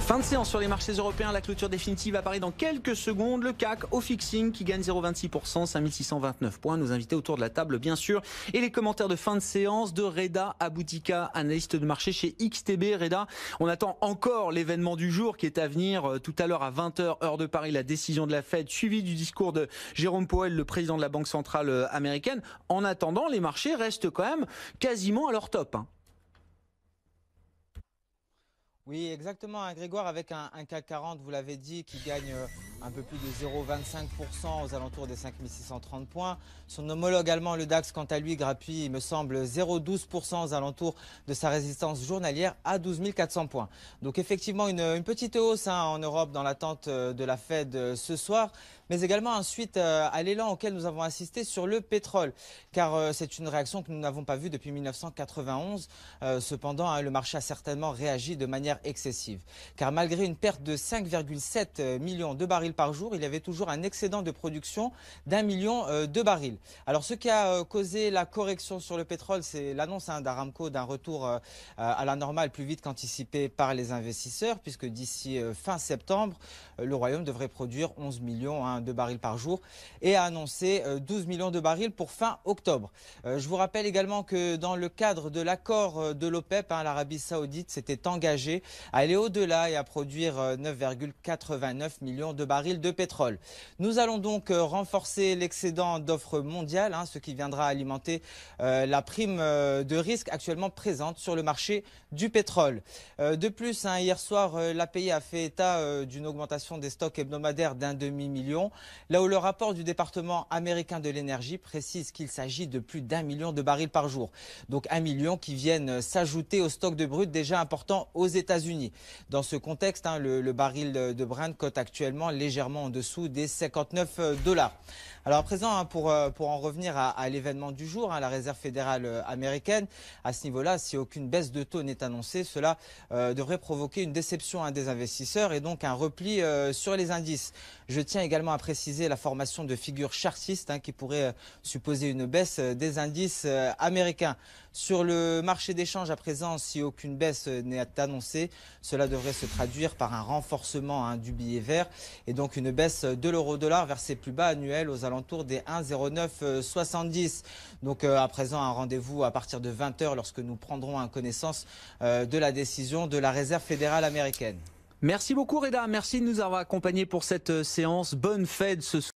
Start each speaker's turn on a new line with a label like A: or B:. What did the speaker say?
A: Fin de séance sur les marchés européens, la clôture définitive apparaît dans quelques secondes. Le CAC au fixing qui gagne 0,26%, 5629 points. Nous invités autour de la table, bien sûr. Et les commentaires de fin de séance de Reda Aboutika, analyste de marché chez XTB. Reda, on attend encore l'événement du jour qui est à venir euh, tout à l'heure à 20h, heure de Paris, la décision de la Fed, suivie du discours de Jérôme Powell, le président de la Banque centrale euh, américaine. En attendant, les marchés restent quand même quasiment à leur top. Hein.
B: Oui, exactement. Un hein, Grégoire avec un, un CAC 40, vous l'avez dit, qui gagne euh, un peu plus de 0,25% aux alentours des 5630 points. Son homologue allemand, le DAX, quant à lui, grappille, il me semble, 0,12% aux alentours de sa résistance journalière à 12 400 points. Donc effectivement, une, petite hausse hein, en Europe dans l'attente euh, de la Fed euh, ce soir, mais également ensuite suite euh, à l'élan auquel nous avons assisté sur le pétrole, car c'est une réaction que nous n'avons pas vue depuis 1991. cependant, hein, le marché a certainement réagi de manière excessive, car malgré une perte de 5,7 millions de barils par jour, il y avait toujours un excédent de production d'un million euh, de barils. Alors ce qui a euh, causé la correction sur le pétrole, c'est l'annonce hein, d'Aramco d'un retour euh, à la normale plus vite qu'anticipé par les investisseurs, puisque d'ici fin septembre, le Royaume devrait produire 11 millions hein, de barils par jour et a annoncé 12 millions de barils pour fin octobre. Je vous rappelle également que dans le cadre de l'accord de l'OPEP, hein, l'Arabie saoudite s'était engagée à aller au-delà et à produire 9,89 millions de barils de pétrole. Nous allons donc euh, renforcer l'excédent d'offres mondiales, hein, ce qui viendra alimenter euh, la prime euh, de risque actuellement présente sur le marché du pétrole. de plus, hein, hier soir, l'API a fait état d'une augmentation des stocks hebdomadaires d'un demi-million, là où le rapport du département américain de l'énergie précise qu'il s'agit de plus d'un million de barils par jour. Donc un million qui viennent s'ajouter au stocks de brut déjà important aux États-Unis. Dans ce contexte, hein, le, baril de Brent cote actuellement les légèrement en dessous des 59 euh, dollars. Alors à présent, hein, pour, euh, pour en revenir à, l'événement du jour, hein, la Réserve fédérale euh, américaine, à ce niveau-là, si aucune baisse de taux n'est annoncée, cela devrait provoquer une déception hein, des investisseurs et donc un repli sur les indices. Je tiens également à préciser la formation de figures chartistes qui pourraient supposer une baisse des indices américains. Sur le marché d'échange à présent, si aucune baisse n'est annoncée, cela devrait se traduire par un renforcement du billet vert et donc une baisse de l'euro-dollar vers ses plus bas annuels aux alentours des 1,0970. Donc euh, à présent, un rendez-vous à partir de 20h lorsque nous prendrons connaissance euh, de la décision de la Réserve fédérale américaine. Merci beaucoup Reda, merci de nous avoir
A: accompagnés pour cette euh, séance. Bonne fête ce soir.